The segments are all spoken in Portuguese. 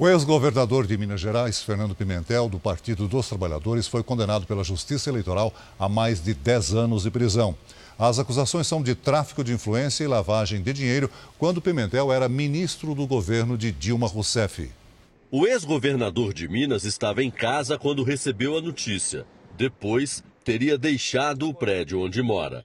O ex-governador de Minas Gerais, Fernando Pimentel, do Partido dos Trabalhadores, foi condenado pela Justiça Eleitoral a mais de 10 anos de prisão. As acusações são de tráfico de influência e lavagem de dinheiro quando Pimentel era ministro do governo de Dilma Rousseff. O ex-governador de Minas estava em casa quando recebeu a notícia. Depois, teria deixado o prédio onde mora.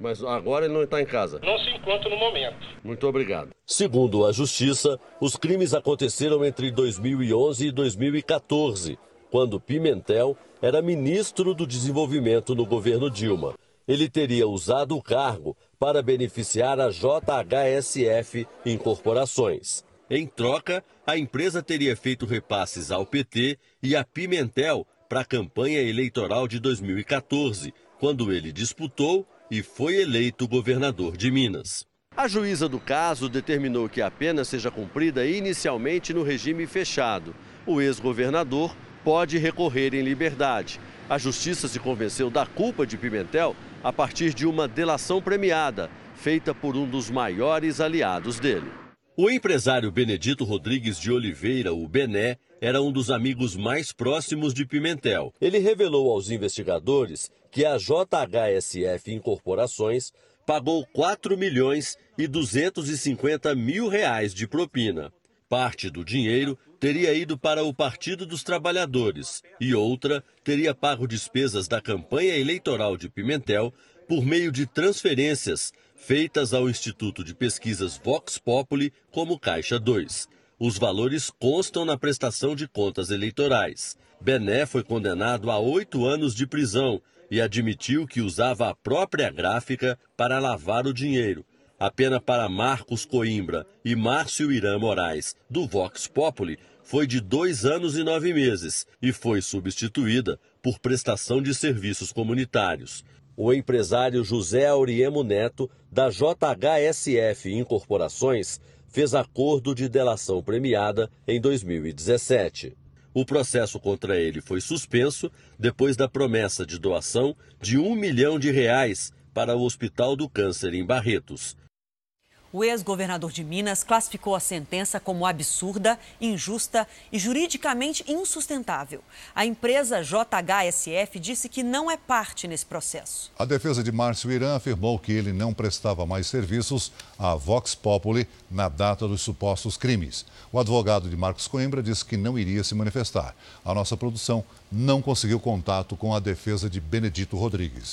Mas agora ele não está em casa. Não se encontra no momento. Muito obrigado. Segundo a Justiça, os crimes aconteceram entre 2011 e 2014, quando Pimentel era ministro do Desenvolvimento no governo Dilma. Ele teria usado o cargo para beneficiar a JHSF Incorporações. Em troca, a empresa teria feito repasses ao PT e a Pimentel para a campanha eleitoral de 2014, quando ele disputou e foi eleito governador de Minas. A juíza do caso determinou que a pena seja cumprida inicialmente no regime fechado. O ex-governador pode recorrer em liberdade. A justiça se convenceu da culpa de Pimentel a partir de uma delação premiada, feita por um dos maiores aliados dele. O empresário Benedito Rodrigues de Oliveira, o Bené, era um dos amigos mais próximos de Pimentel. Ele revelou aos investigadores que a JHSF Incorporações pagou 4 milhões e 250 mil reais de propina. Parte do dinheiro teria ido para o Partido dos Trabalhadores e outra teria pago despesas da campanha eleitoral de Pimentel por meio de transferências feitas ao Instituto de Pesquisas Vox Populi como Caixa 2. Os valores constam na prestação de contas eleitorais. Bené foi condenado a oito anos de prisão e admitiu que usava a própria gráfica para lavar o dinheiro a pena para Marcos Coimbra e Márcio Irã Moraes, do Vox Populi, foi de dois anos e nove meses e foi substituída por prestação de serviços comunitários. O empresário José Auriemo Neto, da JHSF Incorporações, fez acordo de delação premiada em 2017. O processo contra ele foi suspenso depois da promessa de doação de um milhão de reais para o Hospital do Câncer em Barretos. O ex-governador de Minas classificou a sentença como absurda, injusta e juridicamente insustentável. A empresa JHSF disse que não é parte nesse processo. A defesa de Márcio Irã afirmou que ele não prestava mais serviços à Vox Populi na data dos supostos crimes. O advogado de Marcos Coimbra disse que não iria se manifestar. A nossa produção não conseguiu contato com a defesa de Benedito Rodrigues.